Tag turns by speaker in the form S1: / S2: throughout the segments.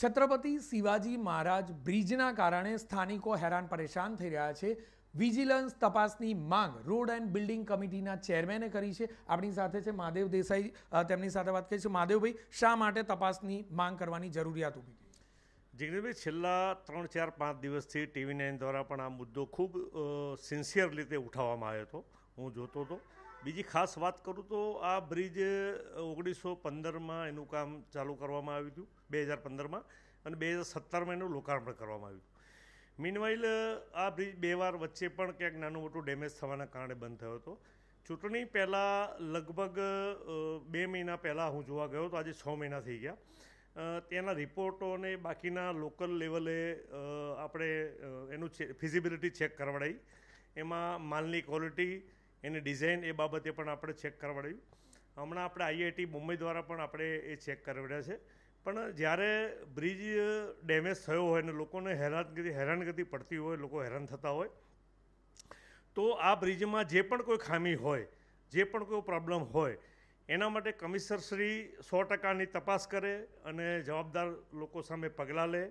S1: છત્રપતિ શિવાજી મહારાજ બ્રિજના કારણે સ્થાનિકો હેરાન પરેશાન થઈ રહ્યા છે વિજિલન્સ તપાસની માંગ રોડ એન્ડ બિલ્ડિંગ કમિટીના ચેરમેને કરી છે આપણી સાથે છે મહાદેવ દેસાઈ તેમની સાથે વાત કરીશું મહાદેવભાઈ શા માટે તપાસની માંગ કરવાની જરૂરિયાત ઊભી થઈ
S2: જગદીશભાઈ છેલ્લા ત્રણ ચાર પાંચ દિવસથી ટીવી નાઇન દ્વારા પણ આ મુદ્દો ખૂબ સિન્સિયર રીતે ઉઠાવવામાં આવ્યો હતો હું જોતો હતો બીજી ખાસ વાત કરું તો આ બ્રિજ ઓગણીસો પંદરમાં એનું કામ ચાલુ કરવામાં આવ્યું હતું બે હજાર પંદરમાં અને બે હજાર સત્તરમાં એનું લોકાર્પણ કરવામાં આવ્યું મીનવાઇલ આ બ્રિજ બે વાર વચ્ચે પણ ક્યાંક નાનું મોટું ડેમેજ થવાના કારણે બંધ થયો હતો ચૂંટણી પહેલાં લગભગ બે મહિના પહેલાં હું જોવા ગયો તો આજે છ મહિના થઈ ગયા તેના રિપોર્ટો અને બાકીના લોકલ લેવલે આપણે એનું ફિઝિબિલિટી ચેક કરવડાવી એમાં માલની ક્વોલિટી એની ડિઝાઇન એ બાબતે પણ આપણે ચેક કરાવડાવ્યું હમણાં આપણે આઈઆઈટી મુંબઈ દ્વારા પણ આપણે એ ચેક કરાવડ્યા છે પણ જ્યારે બ્રિજ ડેમેજ થયો હોય અને લોકોને હેરાનગતિ હેરાનગતિ પડતી હોય લોકો હેરાન થતા હોય તો આ બ્રિજમાં જે પણ કોઈ ખામી હોય જે પણ કોઈ પ્રોબ્લેમ હોય એના માટે કમિશનરશ્રી સો ટકાની તપાસ કરે અને જવાબદાર લોકો સામે પગલાં લે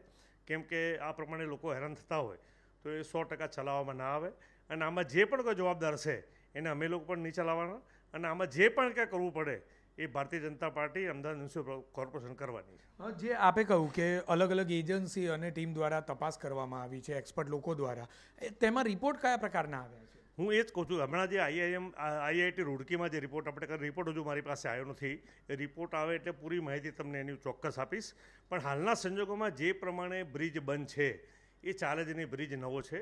S2: કેમ કે આ પ્રમાણે લોકો હેરાન થતા હોય તો એ સો ટકા ચલાવવામાં ના આવે અને આમાં જે પણ કોઈ જવાબદાર છે એને અમે લોકો પણ નીચે લાવવાના અને આમાં જે પણ ક્યાં કરવું પડે એ Bharatiya Janata Party Ahmedabad Municipal Corporation કરવાની
S1: છે જે આપે કહ્યું કે અલગ અલગ એજન્સી અને ટીમ દ્વારા તપાસ કરવામાં આવી છે એક્સપર્ટ લોકો દ્વારા તેમાં રિપોર્ટ કયા પ્રકારના આવ્યા
S2: છે હું એ જ કહું છું હમણાં જે આઈઆઈએમ આઈઆઈટી રૂડકીમાં જે રિપોર્ટ આપણે રિપોર્ટ હજુ મારી પાસે આવ્યો નથી એ રિપોર્ટ આવે એટલે પૂરી માહિતી તમને એની ચોક્કસ આપીશ પણ હાલના સંજોગોમાં જે પ્રમાણે બ્રિજ બંધ છે એ ચાલે જ નહીં બ્રિજ નવો છે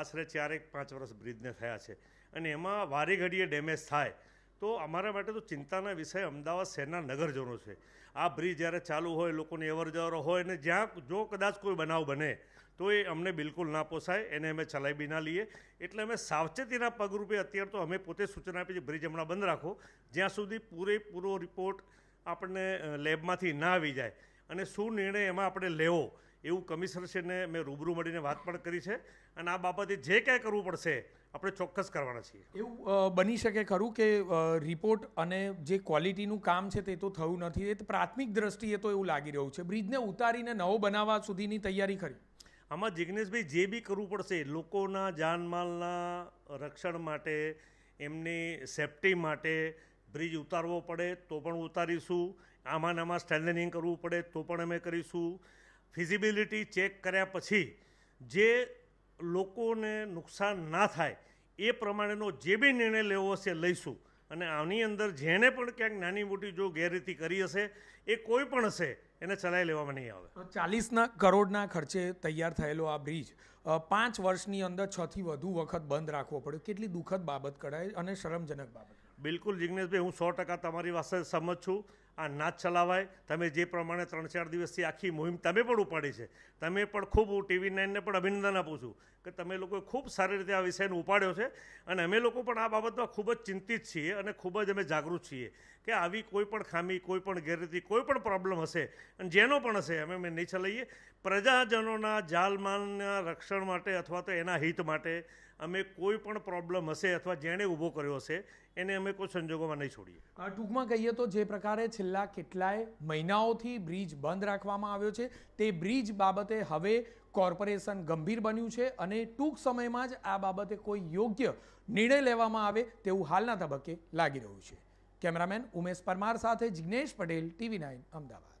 S2: આશરે ચારેક પાંચ વર્ષ બ્રિજને થયા છે અને એમાં વારી ઘડીએ ડેમેજ થાય તો અમારા માટે તો ચિંતાના વિષય અમદાવાદ શહેરના નગરજનો છે આ બ્રિજ જ્યારે ચાલુ હોય લોકોને અવર જવર હોય અને જ્યાં જો કદાચ કોઈ બનાવ બને તો એ અમને બિલકુલ ના પોસાય એને અમે ચલાવી બી ના લઈએ એટલે અમે સાવચેતીના પગરૂપે અત્યારે તો અમે પોતે સૂચના આપી છે બ્રિજ હમણાં બંધ રાખો જ્યાં સુધી પૂરેપૂરો રિપોર્ટ આપણને લેબમાંથી ના આવી જાય અને શું નિર્ણય એમાં આપણે લેવો એવું કમિશનરશ્રીને મેં રૂબરૂ મળીને વાત પણ કરી છે અને આ બાબતે જે કાંઈ કરવું પડશે આપણે ચોક્કસ કરવાના છીએ
S1: એવું બની શકે ખરું કે રિપોર્ટ અને જે ક્વોલિટીનું કામ છે તે તો થયું નથી એ પ્રાથમિક દ્રષ્ટિએ તો એવું લાગી રહ્યું છે બ્રિજને ઉતારીને નવો બનાવવા સુધીની તૈયારી કરી આમાં જિજ્ઞેશભાઈ જે બી કરવું પડશે લોકોના
S2: જાનમાલના રક્ષણ માટે એમની સેફટી માટે બ્રિજ ઉતારવો પડે તો પણ ઉતારીશું આમાં આમાં સ્ટ્રેન્થનિંગ કરવું પડે તો પણ અમે કરીશું ફિઝિબિલિટી ચેક કર્યા પછી જે લોકોને નુકસાન ના થાય એ પ્રમાણેનો જે બી નિર્ણય લેવો હશે લઈશું અને આની અંદર
S1: જેને પણ ક્યાંક નાની મોટી જો ગેરરીતિ કરી હશે એ કોઈ પણ હશે એને ચલાવી લેવામાં નહીં આવે ચાલીસના કરોડના ખર્ચે તૈયાર થયેલો આ બ્રિજ પાંચ વર્ષની અંદર છથી વધુ વખત બંધ રાખવો પડ્યો કેટલી દુઃખદ બાબત કરાય અને શરમજનક બાબત બિલકુલ જિજ્ઞેશભાઈ
S2: હું સો ટકા તમારી પાસે સમજ છું આ ના ચલાવાય તમે જે પ્રમાણે ત્રણ ચાર દિવસથી આખી મુહિમ તમે પણ ઉપાડી છે તમે પણ ખૂબ હું ટીવી નાઇનને પણ અભિનંદન આપું છું કે તમે લોકોએ ખૂબ સારી રીતે આ વિષયને ઉપાડ્યો છે અને અમે લોકો પણ આ બાબતમાં ખૂબ જ ચિંતિત છીએ અને ખૂબ જ અમે જાગૃત છીએ કે આવી કોઈ પણ ખામી કોઈ પણ ગેરરીતિ કોઈ પણ પ્રોબ્લેમ હશે અને જેનો પણ હશે અમે અમે નહીં ચલાવીએ પ્રજાજનોના જાલમાનના રક્ષણ માટે અથવા તો એના હિત માટે અમે કોઈ પણ પ્રોબ્લેમ હશે અથવા જેણે ઊભો કર્યો હશે એને અમે કોઈ સંજોગોમાં નહીં છોડીએ
S1: ટૂંકમાં કહીએ તો જે પ્રકારે છેલ્લા કેટલાય મહિનાઓથી બ્રિજ બંધ રાખવામાં આવ્યો છે તે બ્રિજ બાબતે હવે કોર્પોરેશન ગંભીર બન્યું છે અને ટૂંક સમયમાં જ આ બાબતે કોઈ યોગ્ય નિર્ણય લેવામાં આવે તેવું હાલના તબક્કે લાગી રહ્યું છે કેમેરામેન ઉમેશ પરમાર સાથે જિજ્ઞેશ પટેલ ટીવી નાઇન અમદાવાદ